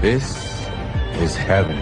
This is heaven.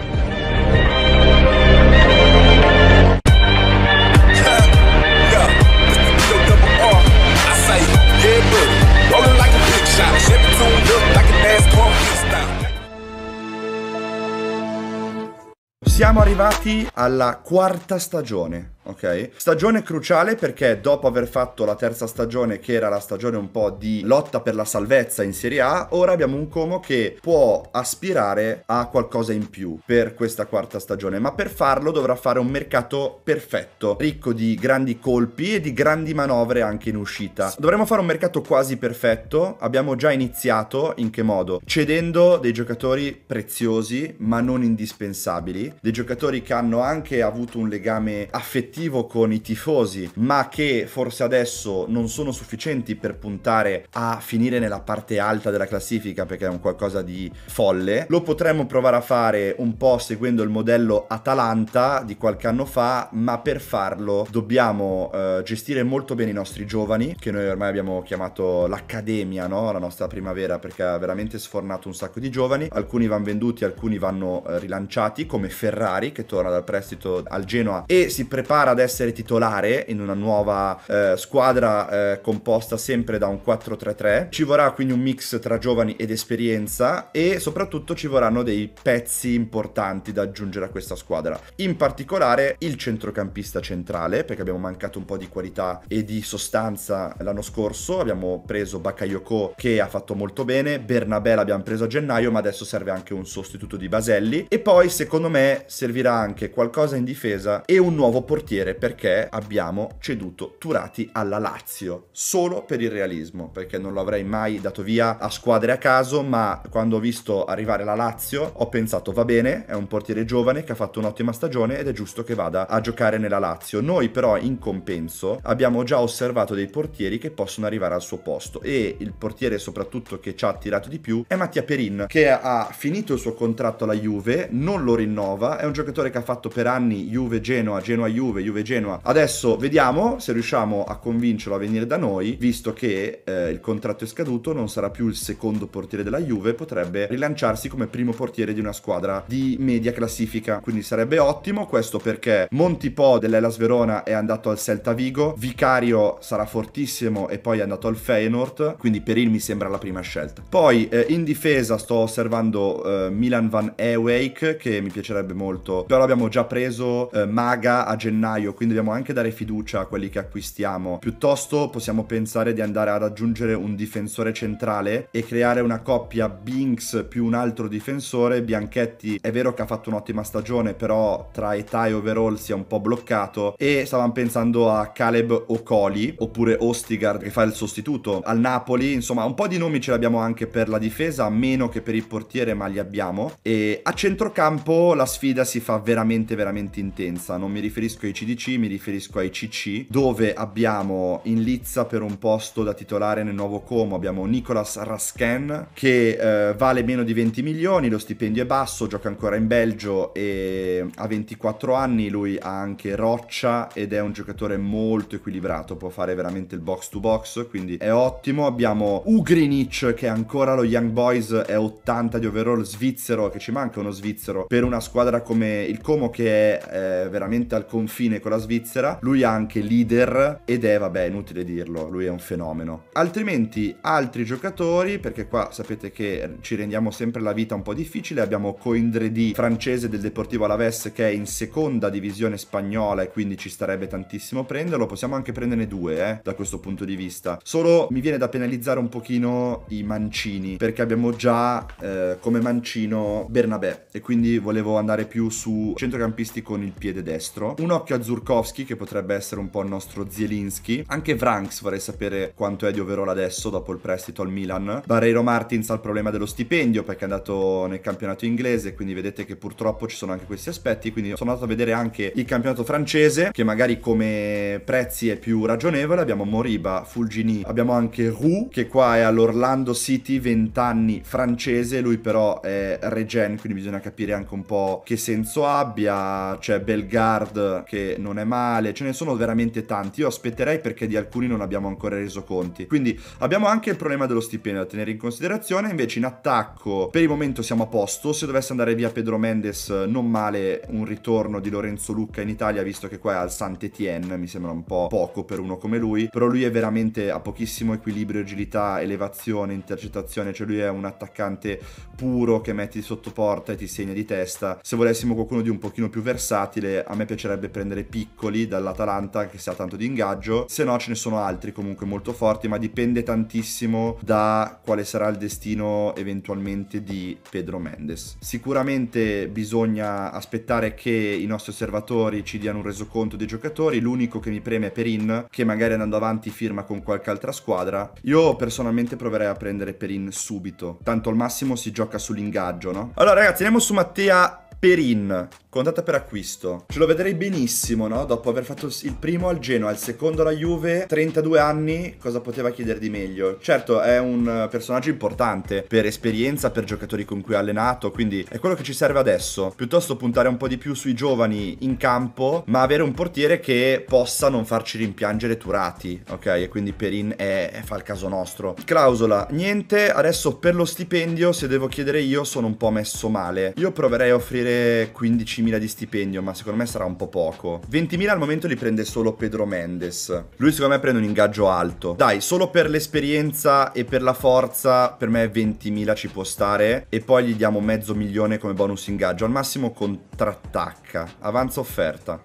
Siamo arrivati alla quarta stagione ok? Stagione cruciale perché dopo aver fatto la terza stagione, che era la stagione un po' di lotta per la salvezza in Serie A, ora abbiamo un Como che può aspirare a qualcosa in più per questa quarta stagione, ma per farlo dovrà fare un mercato perfetto, ricco di grandi colpi e di grandi manovre anche in uscita. Dovremmo fare un mercato quasi perfetto, abbiamo già iniziato, in che modo? Cedendo dei giocatori preziosi ma non indispensabili, dei giocatori che hanno anche avuto un legame affettivo obiettivo con i tifosi, ma che forse adesso non sono sufficienti per puntare a finire nella parte alta della classifica perché è un qualcosa di folle, lo potremmo provare a fare un po' seguendo il modello Atalanta di qualche anno fa, ma per farlo dobbiamo eh, gestire molto bene i nostri giovani, che noi ormai abbiamo chiamato l'accademia, no? la nostra primavera, perché ha veramente sfornato un sacco di giovani, alcuni vanno venduti, alcuni vanno eh, rilanciati, come Ferrari che torna dal prestito al Genoa e si prepara Sara ad essere titolare in una nuova eh, squadra eh, composta sempre da un 4-3-3. Ci vorrà quindi un mix tra giovani ed esperienza e soprattutto ci vorranno dei pezzi importanti da aggiungere a questa squadra. In particolare il centrocampista centrale, perché abbiamo mancato un po' di qualità e di sostanza l'anno scorso. Abbiamo preso Bakayoko che ha fatto molto bene, Bernabé l'abbiamo preso a gennaio, ma adesso serve anche un sostituto di Baselli. E poi secondo me servirà anche qualcosa in difesa e un nuovo portiere portiere perché abbiamo ceduto Turati alla Lazio, solo per il realismo, perché non lo avrei mai dato via a squadre a caso, ma quando ho visto arrivare la Lazio ho pensato va bene, è un portiere giovane che ha fatto un'ottima stagione ed è giusto che vada a giocare nella Lazio. Noi però in compenso abbiamo già osservato dei portieri che possono arrivare al suo posto e il portiere soprattutto che ci ha attirato di più è Mattia Perin che ha finito il suo contratto alla Juve, non lo rinnova, è un giocatore che ha fatto per anni Juve-Genoa, Genoa-Juve, Juve Genoa. Adesso vediamo se riusciamo a convincerlo a venire da noi, visto che eh, il contratto è scaduto, non sarà più il secondo portiere della Juve, potrebbe rilanciarsi come primo portiere di una squadra di media classifica. Quindi sarebbe ottimo questo perché Montipò dell'Elas Verona è andato al Celta Vigo, Vicario sarà fortissimo e poi è andato al Feyenoord, quindi per il mi sembra la prima scelta. Poi eh, in difesa sto osservando eh, Milan Van Ewijk che mi piacerebbe molto, però abbiamo già preso eh, Maga a gennaio gennaio, quindi dobbiamo anche dare fiducia a quelli che acquistiamo. Piuttosto possiamo pensare di andare a raggiungere un difensore centrale e creare una coppia Binks più un altro difensore. Bianchetti è vero che ha fatto un'ottima stagione, però tra età e overall si è un po' bloccato e stavamo pensando a Caleb Ocoli oppure Ostigard che fa il sostituto al Napoli, insomma un po' di nomi ce l'abbiamo anche per la difesa, meno che per il portiere, ma li abbiamo. E a centrocampo la sfida si fa veramente veramente intensa, non mi riferisco ai CDC, mi riferisco ai CC, dove abbiamo in lizza per un posto da titolare nel nuovo Como, abbiamo Nicolas Rasken che eh, vale meno di 20 milioni, lo stipendio è basso, gioca ancora in Belgio e ha 24 anni, lui ha anche roccia ed è un giocatore molto equilibrato, può fare veramente il box to box, quindi è ottimo. Abbiamo Ugrinic che è ancora lo Young Boys, è 80 di overall svizzero, che ci manca uno svizzero per una squadra come il Como che è eh, veramente al confine confine con la Svizzera, lui è anche leader ed è, vabbè, inutile dirlo, lui è un fenomeno. Altrimenti altri giocatori, perché qua sapete che ci rendiamo sempre la vita un po' difficile, abbiamo Coindredi, francese del Deportivo Alaves, che è in seconda divisione spagnola e quindi ci starebbe tantissimo prenderlo, possiamo anche prenderne due, eh, da questo punto di vista. Solo mi viene da penalizzare un pochino i mancini, perché abbiamo già eh, come mancino Bernabé e quindi volevo andare più su centrocampisti con il piede destro. Un occhio Zurkowski, che potrebbe essere un po' il nostro Zielinski. Anche Vranks vorrei sapere quanto è di overall adesso dopo il prestito al Milan. Barreiro Martins ha il problema dello stipendio perché è andato nel campionato inglese, quindi vedete che purtroppo ci sono anche questi aspetti. Quindi sono andato a vedere anche il campionato francese, che magari come prezzi è più ragionevole. Abbiamo Moriba, Fulgini, abbiamo anche Roux, che qua è all'Orlando City, 20 anni francese. Lui però è regen, quindi bisogna capire anche un po' che senso abbia. C'è Belgard che non è male, ce ne sono veramente tanti, io aspetterei perché di alcuni non abbiamo ancora reso conti. Quindi abbiamo anche il problema dello stipendio da tenere in considerazione, invece in attacco per il momento siamo a posto, se dovesse andare via Pedro Mendes non male un ritorno di Lorenzo Lucca in Italia, visto che qua è al Saint-Étienne, mi sembra un po' poco per uno come lui, però lui è veramente a pochissimo equilibrio, agilità, elevazione, intercettazione, cioè lui è un attaccante puro che metti sotto porta e ti segna di testa. Se volessimo qualcuno di un pochino più versatile, a me piacerebbe prendere prendere piccoli dall'Atalanta che si ha tanto di ingaggio, se no ce ne sono altri comunque molto forti, ma dipende tantissimo da quale sarà il destino eventualmente di Pedro Mendes. Sicuramente bisogna aspettare che i nostri osservatori ci diano un resoconto dei giocatori, l'unico che mi preme è Perin, che magari andando avanti firma con qualche altra squadra. Io personalmente proverei a prendere Perin subito, tanto al massimo si gioca sull'ingaggio, no? Allora ragazzi, andiamo su Mattia Perin. Contata per acquisto. Ce lo vedrei benissimo, no? Dopo aver fatto il primo al Genoa, il secondo alla Juve, 32 anni, cosa poteva chiedere di meglio? Certo, è un personaggio importante per esperienza, per giocatori con cui ha allenato, quindi è quello che ci serve adesso. Piuttosto puntare un po' di più sui giovani in campo, ma avere un portiere che possa non farci rimpiangere Turati, ok? E quindi Perin è, è, fa il caso nostro. Clausola, niente, adesso per lo stipendio, se devo chiedere io, sono un po' messo male. Io proverei a offrire 15.000 20.000 di stipendio, ma secondo me sarà un po' poco. 20.000 al momento li prende solo Pedro Mendes. Lui secondo me prende un ingaggio alto. Dai, solo per l'esperienza e per la forza, per me 20.000 ci può stare. E poi gli diamo mezzo milione come bonus ingaggio. Al massimo contrattacca. Avanza offerta.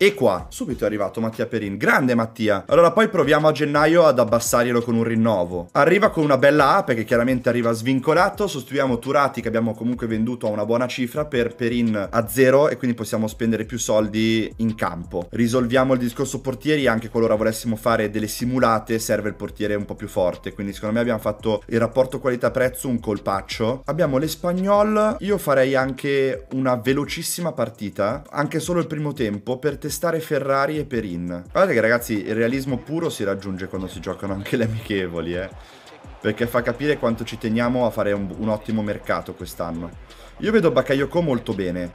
E qua subito è arrivato Mattia Perin. Grande Mattia. Allora poi proviamo a gennaio ad abbassarglielo con un rinnovo. Arriva con una bella A perché chiaramente arriva svincolato. Sostituiamo Turati che abbiamo comunque venduto a una buona cifra per Perin a zero e quindi possiamo spendere più soldi in campo. Risolviamo il discorso portieri anche qualora volessimo fare delle simulate serve il portiere un po' più forte. Quindi secondo me abbiamo fatto il rapporto qualità-prezzo un colpaccio. Abbiamo l'Espagnol. Io farei anche una velocissima partita. Anche solo il primo tempo per testare testare Ferrari e Perin. Guardate che ragazzi, il realismo puro si raggiunge quando si giocano anche le amichevoli, eh. Perché fa capire quanto ci teniamo a fare un, un ottimo mercato quest'anno. Io vedo Bakayoko molto bene.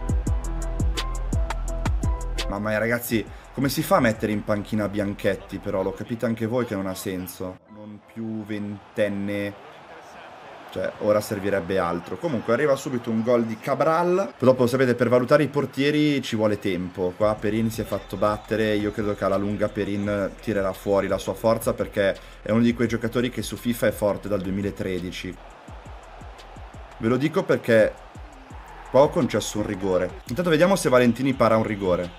Mamma mia ragazzi, come si fa a mettere in panchina Bianchetti però? Lo capite anche voi che non ha senso. Non più ventenne cioè ora servirebbe altro. Comunque arriva subito un gol di Cabral, dopo sapete per valutare i portieri ci vuole tempo, qua Perin si è fatto battere, io credo che alla lunga Perin tirerà fuori la sua forza perché è uno di quei giocatori che su FIFA è forte dal 2013. Ve lo dico perché qua ho concesso un rigore. Intanto vediamo se Valentini para un rigore.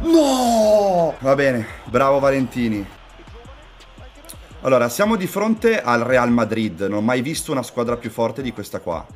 No! Va bene, bravo Valentini. Allora, siamo di fronte al Real Madrid, non ho mai visto una squadra più forte di questa qua.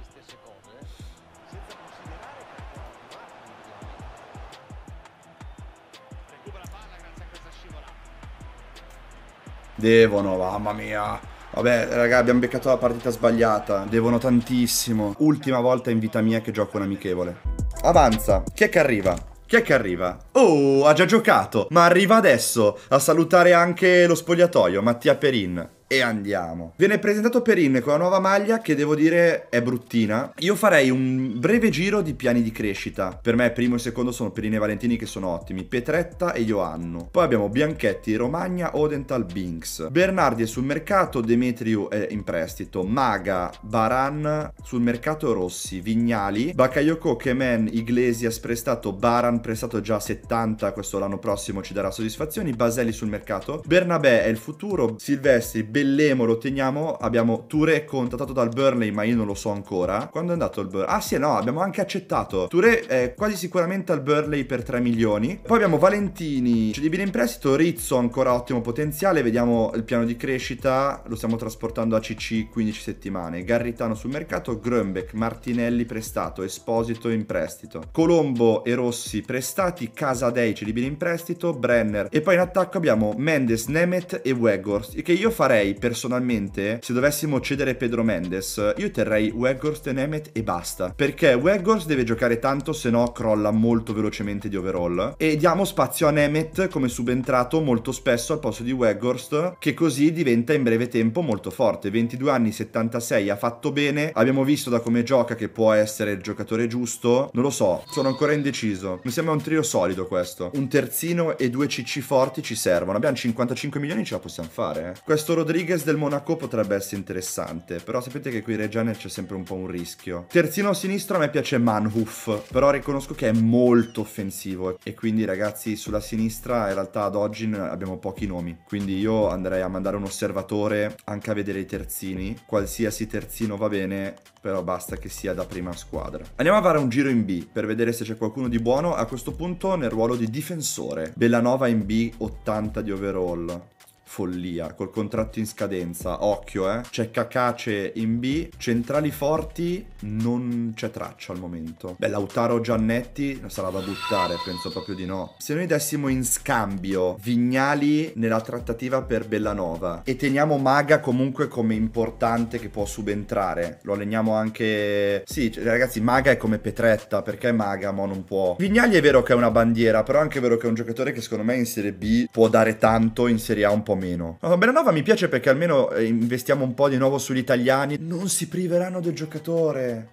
Devono, mamma mia. Vabbè, raga, abbiamo beccato la partita sbagliata. Devono tantissimo. Ultima volta in vita mia che gioco un amichevole. Avanza. Chi è che arriva? Chi è che arriva? Oh, ha già giocato, ma arriva adesso a salutare anche lo spogliatoio, Mattia Perin e andiamo. Viene presentato Perin con la nuova maglia che devo dire è bruttina. Io farei un breve giro di piani di crescita. Per me primo e secondo sono Perin e Valentini che sono ottimi, Petretta e Ioanno. Poi abbiamo Bianchetti, Romagna, Odental, Binks. Bernardi è sul mercato, Demetriu è in prestito, Maga, Baran sul mercato Rossi, Vignali, Bakayoko, Kemen, Iglesias prestato, Baran prestato già 70, questo l'anno prossimo ci darà soddisfazioni, Baselli sul mercato, Bernabé è il futuro, Silvestri, Bellemo lo teniamo, abbiamo Touré contattato dal Burnley, ma io non lo so ancora. Quando è andato il Burnley? Ah sì, no, abbiamo anche accettato. Touré è quasi sicuramente al Burnley per 3 milioni. Poi abbiamo Valentini, cedibile in prestito, Rizzo ancora ottimo potenziale, vediamo il piano di crescita, lo stiamo trasportando a CC 15 settimane. Garritano sul mercato, Grömbeck, Martinelli prestato, Esposito in prestito. Colombo e Rossi prestati, Casadei cedibile in prestito, Brenner. E poi in attacco abbiamo Mendes, Nemeth e Weghorst, che io farei direi personalmente, se dovessimo cedere Pedro Mendes, io terrei Weghorst e Nemeth e basta. Perché Weghorst deve giocare tanto, se no crolla molto velocemente di overall. E diamo spazio a Nemeth come subentrato molto spesso al posto di Weghorst, che così diventa in breve tempo molto forte. 22 anni, 76, ha fatto bene. Abbiamo visto da come gioca che può essere il giocatore giusto. Non lo so, sono ancora indeciso. Mi sembra un trio solido questo. Un terzino e due CC forti ci servono. Abbiamo 55 milioni, ce la possiamo fare. Eh. Questo Rodrigo Rodriguez del Monaco potrebbe essere interessante, però sapete che qui Reggiane c'è sempre un po' un rischio. Terzino a sinistra a me piace Manhoof, però riconosco che è molto offensivo e quindi ragazzi sulla sinistra in realtà ad oggi abbiamo pochi nomi, quindi io andrei a mandare un osservatore anche a vedere i terzini, qualsiasi terzino va bene, però basta che sia da prima squadra. Andiamo a fare un giro in B per vedere se c'è qualcuno di buono, a questo punto nel ruolo di difensore. Bellanova in B, 80 di overall follia, col contratto in scadenza, occhio eh, c'è Cacace in B, centrali forti non c'è traccia al momento. Beh, Lautaro Giannetti sarà da buttare, penso proprio di no. Se noi dessimo in scambio Vignali nella trattativa per Bellanova e teniamo Maga comunque come importante che può subentrare, lo alleniamo anche... Sì, cioè, ragazzi, Maga è come Petretta, perché Maga mo non può... Vignali è vero che è una bandiera, però è anche vero che è un giocatore che secondo me in Serie B può dare tanto, in Serie A un po' meno. No, Bellanova mi piace perché almeno eh, investiamo un po' di nuovo sugli italiani. Non si priveranno del giocatore.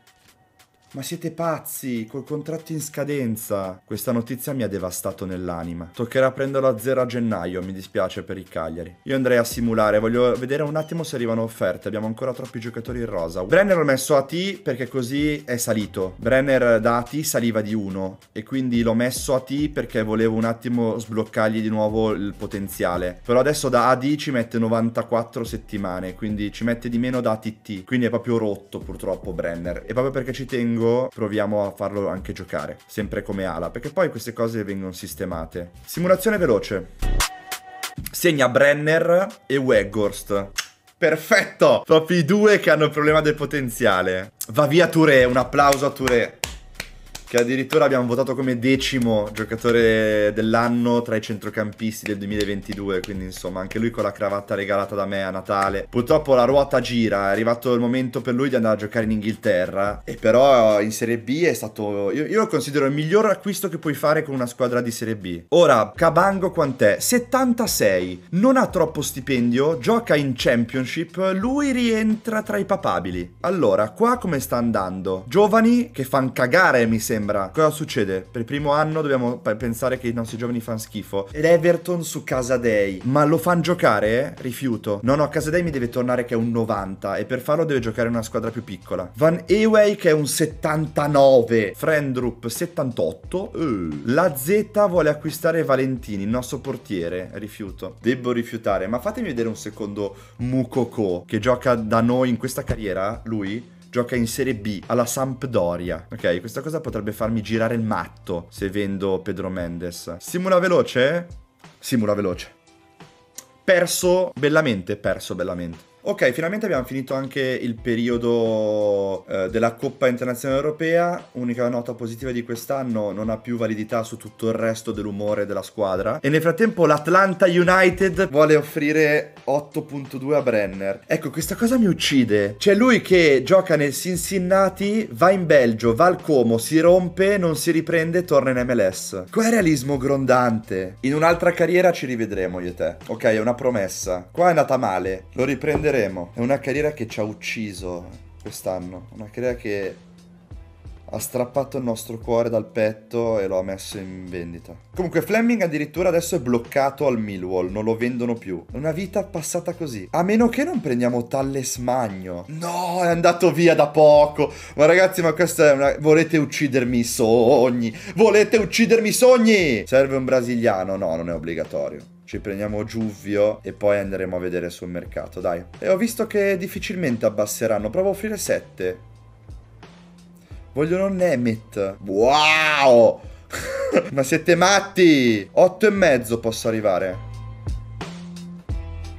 Ma siete pazzi, col contratto in scadenza. Questa notizia mi ha devastato nell'anima. Toccherà prenderlo a zero a gennaio, mi dispiace per i Cagliari. Io andrei a simulare, voglio vedere un attimo se arrivano offerte. Abbiamo ancora troppi giocatori in rosa. Brenner l'ho messo a T perché così è salito. Brenner da AT saliva di 1 e quindi l'ho messo a T perché volevo un attimo sbloccargli di nuovo il potenziale. Però adesso da AD ci mette 94 settimane, quindi ci mette di meno da ATT. Quindi è proprio rotto purtroppo Brenner. E proprio perché ci tengo lungo proviamo a farlo anche giocare, sempre come ala, perché poi queste cose vengono sistemate. Simulazione veloce. Segna Brenner e Weghorst. Perfetto! Proprio i due che hanno il problema del potenziale. Va via Touré, un applauso a Touré che addirittura abbiamo votato come decimo giocatore dell'anno tra i centrocampisti del 2022, quindi insomma anche lui con la cravatta regalata da me a Natale. Purtroppo la ruota gira, è arrivato il momento per lui di andare a giocare in Inghilterra e però in Serie B è stato, io, io lo considero il miglior acquisto che puoi fare con una squadra di Serie B. Ora, Cabango quant'è? 76, non ha troppo stipendio, gioca in Championship, lui rientra tra i papabili. Allora, qua come sta andando? Giovani che fanno cagare mi sembra sembra. Cosa succede? Per il primo anno dobbiamo pensare che i nostri giovani fanno schifo. L'Everton su Casadei, ma lo fanno giocare? Rifiuto. No, no, Casadei mi deve tornare che è un 90 e per farlo deve giocare in una squadra più piccola. Van Ewey che è un 79, Friendrup 78. Uh. Eh. La Z vuole acquistare Valentini, il nostro portiere. Rifiuto. Devo rifiutare, ma fatemi vedere un secondo Mukoko che gioca da noi in questa carriera, lui gioca in Serie B alla Sampdoria. Ok, questa cosa potrebbe farmi girare il matto se vendo Pedro Mendes. Simula veloce? Simula veloce. Perso bellamente, perso bellamente. Ok, finalmente abbiamo finito anche il periodo eh, della Coppa Internazionale Europea. Unica nota positiva di quest'anno non ha più validità su tutto il resto dell'umore della squadra. E nel frattempo l'Atlanta United vuole offrire 8.2 a Brenner. Ecco, questa cosa mi uccide. C'è lui che gioca nel Cincinnati, va in Belgio, va al Como, si rompe, non si riprende, torna in MLS. Qua è realismo grondante. In un'altra carriera ci rivedremo io e te. Ok, è una promessa. Qua è andata male. Lo riprenderemo vedremo. È una carriera che ci ha ucciso quest'anno, una carriera che ha strappato il nostro cuore dal petto e lo ha messo in vendita. Comunque Fleming addirittura adesso è bloccato al Millwall, non lo vendono più. È Una vita passata così. A meno che non prendiamo Tallesmagno. No, è andato via da poco. Ma ragazzi, ma questa è una... Volete uccidermi i sogni? Volete uccidermi i sogni? Serve un brasiliano? No, non è obbligatorio ci prendiamo Giuvio e poi andremo a vedere sul mercato, dai. E ho visto che difficilmente abbasseranno, provo a offrire 7. Vogliono Nemeth. Wow! Ma siete matti! 8 e mezzo posso arrivare.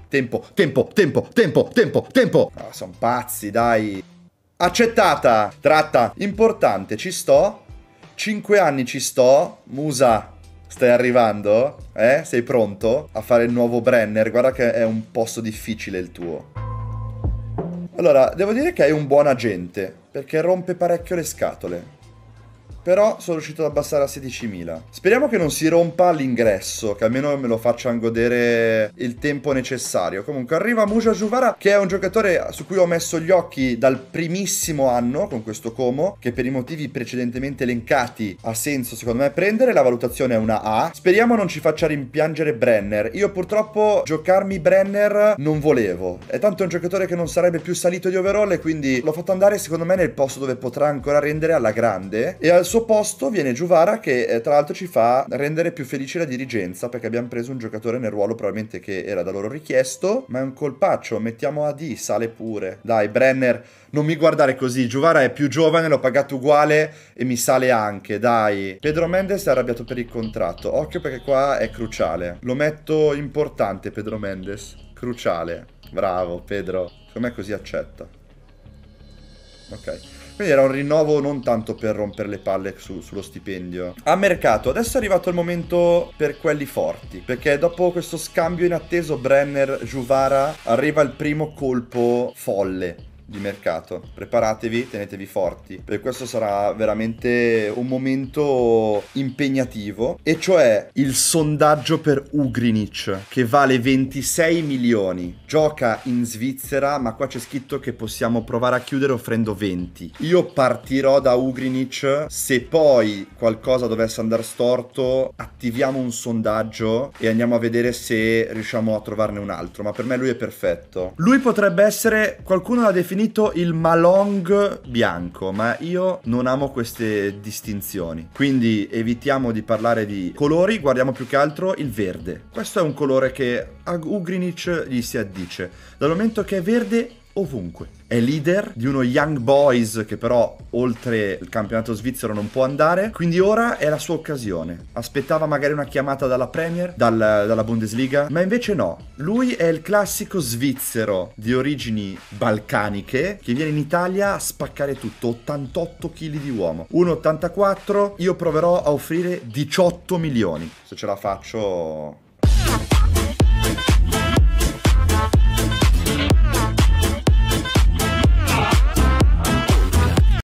Tempo, tempo, tempo, tempo, tempo, tempo! Ah, sono pazzi, dai! Accettata! Tratta! Importante, ci sto? 5 anni ci sto? Musa, Stai arrivando? Eh? Sei pronto a fare il nuovo Brenner? Guarda che è un posto difficile il tuo. Allora, devo dire che hai un buon agente, perché rompe parecchio le scatole però sono riuscito ad abbassare a 16.000. Speriamo che non si rompa l'ingresso, che almeno me lo facciano godere il tempo necessario. Comunque arriva Muja Juvara, che è un giocatore su cui ho messo gli occhi dal primissimo anno con questo Como, che per i motivi precedentemente elencati ha senso secondo me prendere, la valutazione è una A. Speriamo non ci faccia rimpiangere Brenner. Io purtroppo giocarmi Brenner non volevo. È tanto un giocatore che non sarebbe più salito di overall e quindi l'ho fatto andare secondo me nel posto dove potrà ancora rendere alla grande e al suo terzo posto viene Giuvara che eh, tra l'altro ci fa rendere più felice la dirigenza perché abbiamo preso un giocatore nel ruolo probabilmente che era da loro richiesto, ma è un colpaccio, mettiamo a D, sale pure. Dai Brenner, non mi guardare così, Giuvara è più giovane, l'ho pagato uguale e mi sale anche, dai. Pedro Mendes è arrabbiato per il contratto, occhio perché qua è cruciale. Lo metto importante Pedro Mendes, cruciale. Bravo Pedro, secondo me così accetta. Ok. Quindi era un rinnovo non tanto per rompere le palle su, sullo stipendio. A mercato, adesso è arrivato il momento per quelli forti, perché dopo questo scambio inatteso brenner juvara arriva il primo colpo folle di mercato. Preparatevi, tenetevi forti, perché questo sarà veramente un momento impegnativo, e cioè il sondaggio per Ugrinic, che vale 26 milioni. Gioca in Svizzera, ma qua c'è scritto che possiamo provare a chiudere offrendo 20. Io partirò da Ugrinic, se poi qualcosa dovesse andare storto, attiviamo un sondaggio e andiamo a vedere se riusciamo a trovarne un altro, ma per me lui è perfetto. Lui potrebbe essere, qualcuno l'ha definito, definito il Malong bianco, ma io non amo queste distinzioni. Quindi evitiamo di parlare di colori, guardiamo più che altro il verde. Questo è un colore che a Ugrinic gli si addice. Dal momento che è verde ovunque. È leader di uno Young Boys che però oltre il campionato svizzero non può andare, quindi ora è la sua occasione. Aspettava magari una chiamata dalla Premier, dal, dalla Bundesliga, ma invece no. Lui è il classico svizzero di origini balcaniche che viene in Italia a spaccare tutto, 88 kg di uomo, 1,84, io proverò a offrire 18 milioni. Se ce la faccio